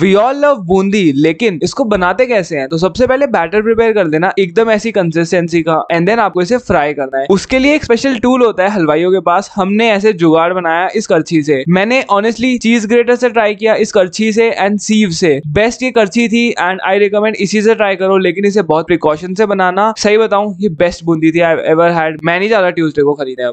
we all love Bundi लेकिन इसको बनाते कैसे हैं तो सबसे पहले बैटर प्रिपेयर कर देना एकदम ऐसी कंसिस्टेंसी का एंड देन आपको इसे फ्राई करना है उसके लिए एक स्पेशल टूल होता है हलवाइयों के पास हमने ऐसे जुगाड़ बनाया इस करछी से मैंने ऑनेस्टली चीज ग्रेटर से ट्राई किया इस करछी से एंड सीव से बेस्ट ये करछी थी एंड आई रिकमेंड इसी से ट्राई करो लेकिन इसे बहुत प्रिकॉशन से बनाना सही बताऊं ये बेस्ट बूंदी थी आई एवर हैड मैं नहीं ज्यादा ट्यूजडे को खरीदा